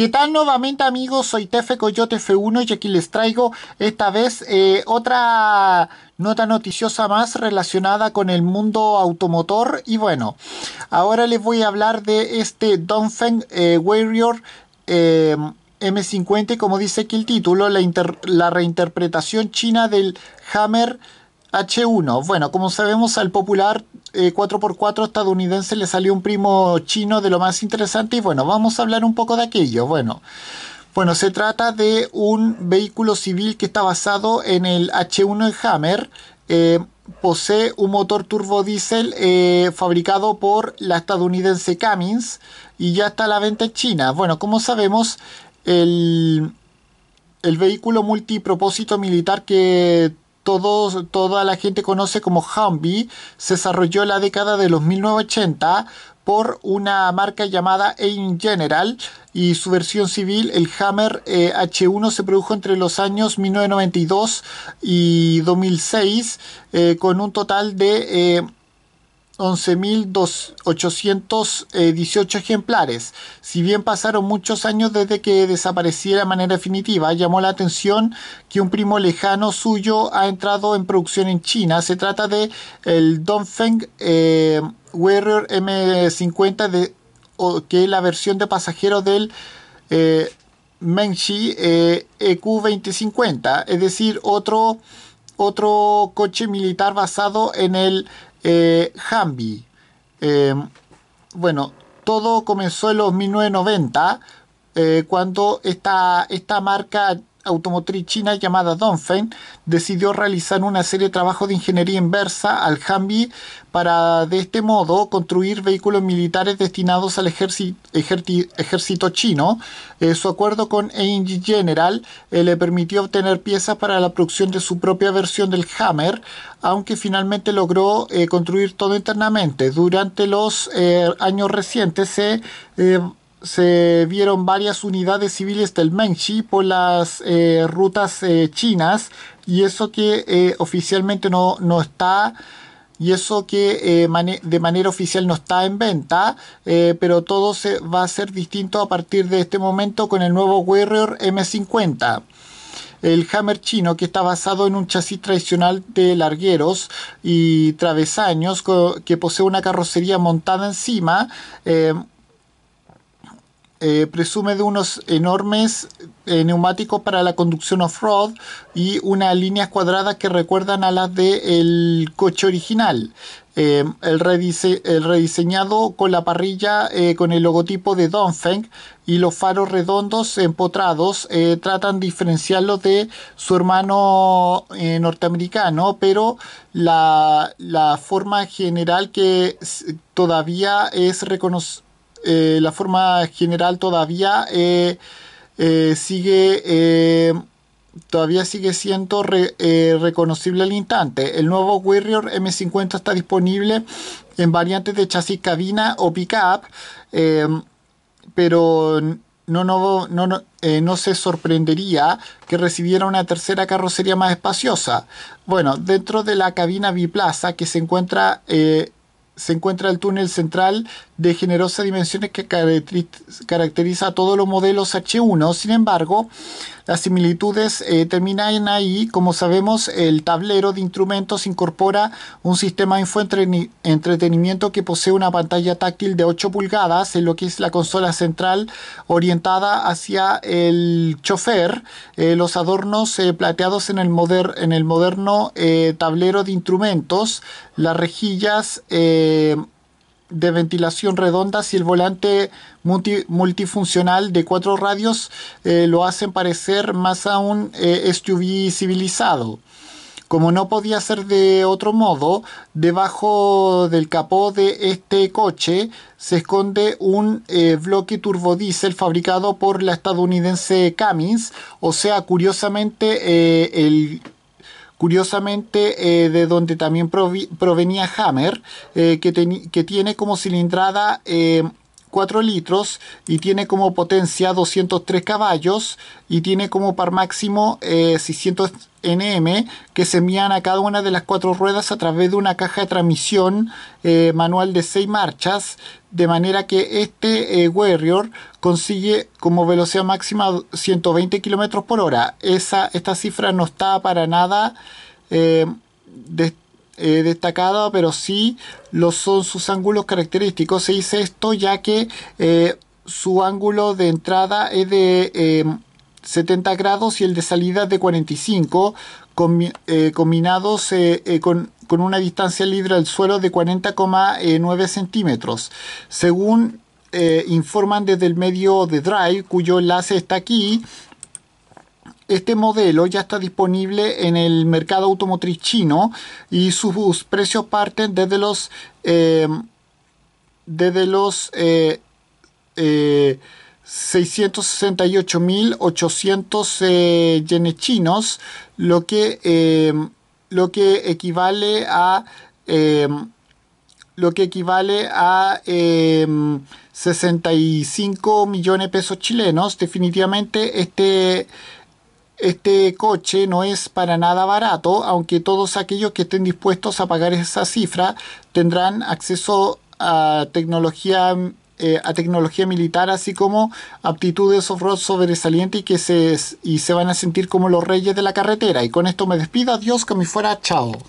¿Qué tal nuevamente amigos? Soy Tefe Coyote F1 y aquí les traigo esta vez eh, otra nota noticiosa más relacionada con el mundo automotor y bueno, ahora les voy a hablar de este Dongfeng eh, Warrior eh, M50 como dice aquí el título, la, la reinterpretación china del Hammer H1. Bueno, como sabemos al popular 4x4 eh, estadounidense le salió un primo chino de lo más interesante y bueno, vamos a hablar un poco de aquello. Bueno, bueno, se trata de un vehículo civil que está basado en el H1 Hammer. Eh, posee un motor turbodiesel eh, fabricado por la estadounidense Cummins y ya está a la venta en China. Bueno, como sabemos, el vehículo multipropósito militar que todos, toda la gente conoce como Humvee, se desarrolló en la década de los 1980 por una marca llamada Aim General y su versión civil, el Hammer H1, eh, se produjo entre los años 1992 y 2006 eh, con un total de... Eh, 11.818 ejemplares. Si bien pasaron muchos años desde que desapareciera de manera definitiva, llamó la atención que un primo lejano suyo ha entrado en producción en China. Se trata de el Dongfeng eh, Warrior M50 de, que es la versión de pasajero del eh, Mengxi EQ2050, eh, e es decir, otro, otro coche militar basado en el eh, Hambi. Eh, bueno, todo comenzó en los 1990, eh, cuando esta, esta marca automotriz china llamada Dongfeng decidió realizar una serie de trabajos de ingeniería inversa al Jambi para de este modo construir vehículos militares destinados al ejército, chino. Eh, su acuerdo con ANG General eh, le permitió obtener piezas para la producción de su propia versión del Hammer, aunque finalmente logró eh, construir todo internamente. Durante los años recientes se se vieron varias unidades civiles del Mengxi por las eh, rutas eh, chinas y eso que eh, oficialmente no, no está y eso que de manera oficial no está en venta, pero todo se va a ser distinto a partir de este momento con el nuevo Warrior M50. El Hammer chino que está basado en un chasis tradicional de largueros y travesaños que posee una carrocería montada encima, eh, presume de unos enormes eh, neumáticos para la conducción off-road y unas líneas cuadradas que recuerdan a las del coche original. Eh, el, rediseñado con la parrilla con el logotipo de Dunfeng y los faros redondos empotrados tratan de diferenciarlo de su hermano norteamericano, pero la, la forma general que todavía es reconocida eh, la forma general todavía eh, eh, sigue todavía sigue siendo reconocible al instante. El nuevo Warrior M50 está disponible en variantes de chasis cabina o pickup, pero no, no, no, se sorprendería que recibiera una tercera carrocería más espaciosa. Bueno, dentro de la cabina biplaza que se encuentra, se encuentra el túnel central de generosas dimensiones que caracteriza a todos los modelos H1. Sin embargo, las similitudes eh, terminan ahí. Como sabemos, el tablero de instrumentos incorpora un sistema de infoentretenimiento que posee una pantalla táctil de 8 pulgadas, en lo que es la consola central orientada hacia el chofer. Eh, los adornos eh, plateados en el moderno tablero de instrumentos, las rejillas de ventilación redonda si el volante multifuncional de cuatro radios eh, lo hacen parecer más aún un eh, SUV civilizado. Como no podía ser de otro modo, debajo del capó de este coche se esconde un eh, bloque turbodiesel fabricado por la estadounidense Cummins, o sea, curiosamente el Curiosamente, eh, de donde también provenía Hammer, eh, que, tiene como cilindrada eh, 4 litros y tiene como potencia 203 caballos y tiene como par máximo 600 eh, NM que se envían a cada una de las cuatro ruedas a través de una caja de transmisión eh, manual de 6 marchas de manera que este eh, Warrior consigue como velocidad máxima 120 km por hora Esa, esta cifra no está para nada eh, ...destacado, pero sí lo son sus ángulos característicos. Se dice esto ya que eh, su ángulo de entrada es de 70 eh, grados y el de salida es de 45, combinados con, con, una distancia libre al suelo de 40,9 centímetros. Según informan desde el medio de Drive, cuyo enlace está aquí, este modelo ya está disponible en el mercado automotriz chino y sus precios parten desde los eh, desde los 668.800 eh, eh, yenes chinos, lo que, lo que equivale a lo que equivale a 65 millones de pesos chilenos. Definitivamente este, este coche no es para nada barato, aunque todos aquellos que estén dispuestos a pagar esa cifra tendrán acceso a tecnología eh, a tecnología militar, así como aptitudes off-road sobresalientes y que se, y se van a sentir como los reyes de la carretera. Y con esto me despido, adiós, que me fuera, chao.